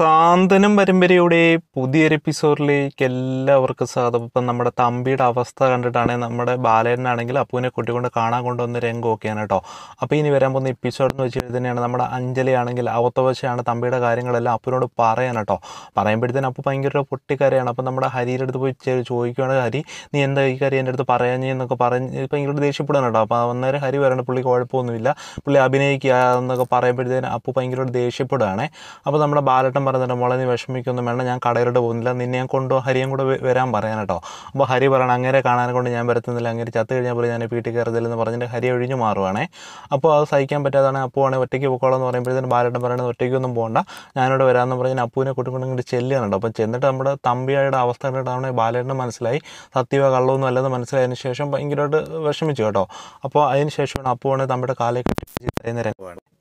സാന്ത്വനം പരമ്പരയുടെ പുതിയൊരു എപ്പിസോഡിലേക്ക് എല്ലാവർക്കും സാധകം ഇപ്പം നമ്മുടെ തമ്പിയുടെ അവസ്ഥ കണ്ടിട്ടാണ് നമ്മുടെ ബാലനാണെങ്കിൽ അപ്പുവിനെ കുട്ടികൊണ്ട് കാണാൻ കൊണ്ടുവന്ന രംഗമൊക്കെയാണ് കേട്ടോ അപ്പോൾ ഇനി വരാൻ പോകുന്ന എപ്പിസോഡ് എന്ന് വെച്ചാൽ തന്നെയാണ് നമ്മുടെ അഞ്ജലിയാണെങ്കിൽ അവത്തവശയാണ് തമ്പിയുടെ കാര്യങ്ങളെല്ലാം അപ്പുവിനോട് പറയാൻ കേട്ടോ പറയുമ്പോഴത്തേനും അപ്പു ഭയങ്കര പൊട്ടിക്കരയാണ് അപ്പോൾ നമ്മുടെ ഹരിയുടെ അടുത്ത് പോയി ചോദിക്കുകയാണ് ഹരി നീ എന്താ ഈ കാര്യം എൻ്റെ അടുത്ത് പറയാൻ എന്നൊക്കെ പറഞ്ഞ് ഭയങ്കര ദേഷ്യപ്പെടാൻ കേട്ടോ അപ്പോൾ അന്നേരം ഹരി വരേണ്ട പുള്ളി കുഴപ്പമൊന്നുമില്ല പുള്ളി അഭിനയിക്കുക എന്നൊക്കെ പറയുമ്പോഴത്തേനും അപ്പു ഭയങ്കര ദേഷ്യപ്പെടുകയാണ് അപ്പോൾ നമ്മുടെ ബാലേട്ടൻ പറഞ്ഞിട്ട് മോളെ നീ വിഷമിക്കൊന്നും വേണ്ട ഞാൻ കടയിലോട്ട് പോകുന്നില്ല നിന്നെ ഞാൻ കൊണ്ടോ ഹരിയും കൂടെ വരാൻ പറയാൻ കേട്ടോ അപ്പോൾ ഹരി പറയണം അങ്ങനെ കാണാൻ കൊണ്ട് ഞാൻ വരത്തുന്നില്ല അങ്ങനെ ചത്ത് കഴിഞ്ഞാൽ പോലും ഞാൻ വീട്ടിൽ കയറുന്നില്ലെന്ന് പറഞ്ഞിട്ട് ഹരി ഒഴിഞ്ഞു മാറുവാണേ അപ്പോൾ അത് സഹിക്കാൻ പറ്റാതാണ് അപ്പോൾ ആണെങ്കിൽ ഒറ്റയ്ക്ക് പോക്കോളം എന്ന് പറയുമ്പോഴത്തേന് ബാലേട്ടൻ പറയണത് ഒറ്റയ്ക്കൊന്നും പോകണ്ട ഞാനോട് വരാമെന്ന് പറഞ്ഞാൽ അപ്പൂനെ കൂട്ടിക്കൊണ്ട് ഇങ്ങോട്ട് ചെല്ലുകയാണ് അപ്പോൾ ചെന്നിട്ട് നമ്മുടെ തമ്പിയായുടെ അവസ്ഥ കണ്ടിട്ടാണെങ്കിൽ ബാലേട്ടൻ മനസ്സിലായി സത്യവ കള്ളമൊന്നും അല്ലെന്ന് മനസ്സിലായതിനു ശേഷം ഭയങ്കരമായിട്ട് വിഷമിച്ചു കേട്ടോ അപ്പോൾ അതിന് ശേഷമാണ് അപ്പൂവാണ് തമ്പിയുടെ കാലേ കെട്ടി പറയുന്ന രംഗമാണ്